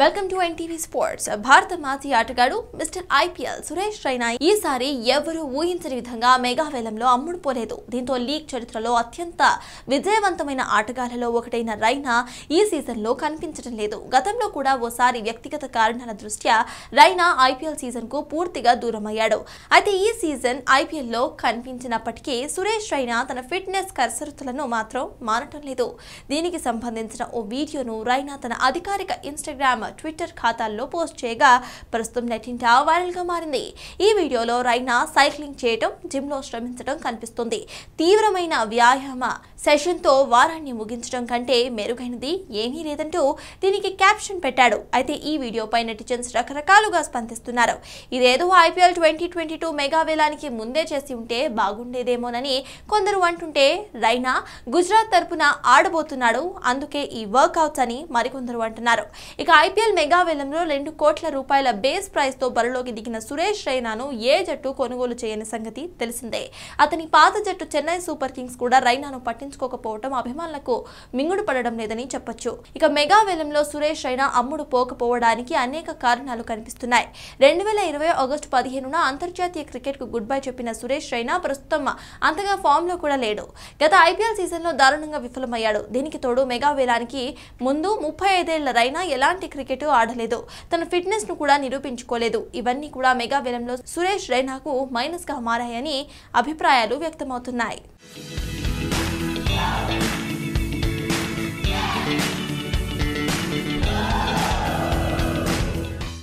welcome to NTV sports భారత మాజీ ఆటగాడు మిస్టర్ ఐపీఎల్ సురేష్ రైనా ఈసారి ఎవరూ ఊహించని విధంగా మేఘావేలంలో అమ్ముడుపోలేదు దీంతో లీగ్ చరిత్రలో అత్యంత విజయవంతమైన ఆటగాళ్లలో ఒకటైన రైనా ఈ సీజన్లో కనిపించడం లేదు గతంలో కూడా ఓసారి వ్యక్తిగత కారణాల దృష్ట్యా రైనా ఐపీఎల్ సీజన్కు పూర్తిగా దూరమయ్యాడు అయితే ఈ సీజన్ ఐపీఎల్లో కనిపించినప్పటికీ సురేష్ రైనా తన ఫిట్నెస్ కసరత్తులను మాత్రం మానటం లేదు దీనికి సంబంధించిన ఓ వీడియోను రైనా తన అధికారిక ఇన్స్టాగ్రామ్ ట్విట్టర్ ఖాతాల్లో పోస్ట్ చేయగా ప్రస్తుతం వైరల్ వైరల్గా మారింది ఈ వీడియోలో రైనా సైక్లింగ్ చేయటం జిమ్ లో శ్రమించడం కనిపిస్తుంది తీవ్రమైన వ్యాయామ సెషన్తో వారాన్ని ముగించడం కంటే మెరుగైనది ఏమీ లేదంటూ దీనికి క్యాప్షన్ పెట్టాడు అయితే ఈ వీడియోపై నెటిజన్స్ రకరకాలుగా స్పందిస్తున్నారు ఇదేదో IPL twenty twenty two mega వేలానికి ముందే చేసి ఉంటే బాగుండేదేమోనని కొందరు అంటుంటే రైనా గుజరాత్ తరపున ఆడబోతున్నాడు అందుకే ఈ వర్క్అవుట్స్ అని మరికొందరు అంటున్నారు ఇక ఐపీఎల్ మెగా వేలంలో రెండు కోట్ల రూపాయల బేస్ ప్రైస్ తో బరిలోకి దిగిన సురేష్ రైనాను ఏ జట్టు కొనుగోలు చేయని సంగతి తెలిసిందే అతని పాత జట్టు చెన్నై సూపర్ కింగ్స్ కూడా రైనాను పట్టించుకోకపోవడం అభిమానులకు మింగుడు పడడం లేదని చెప్పొచ్చు ఇక మెగా వేలంలో సురేష్ రైనా అమ్ముడు పోకపోవడానికి అనేక కారణాలు కనిపిస్తున్నాయి రెండు వేల ఇరవై ఆగస్టు పదిహేనున అంతర్జాతీయ క్రికెట్ కు గుడ్ బై చెప్పిన సురేష్ రైనా ప్రస్తుతం అంతగా లో కూడా లేడు గత ఐపీఎల్ సీజన్లో దారుణంగా విఫలమయ్యాడు దీనికి తోడు మెగా వేలానికి ముందు ముప్పై ఐదేళ్ల రైనా ఎలాంటి క్రికెట్ ఆడలేదు తన ఫిట్నెస్ ను కూడా నిరూపించుకోలేదు ఇవన్నీ కూడా మెగా విలంలో సురేష్ రైనాకు మైనస్ గా మారాయని అభిప్రాయాలు వ్యక్తమవుతున్నాయి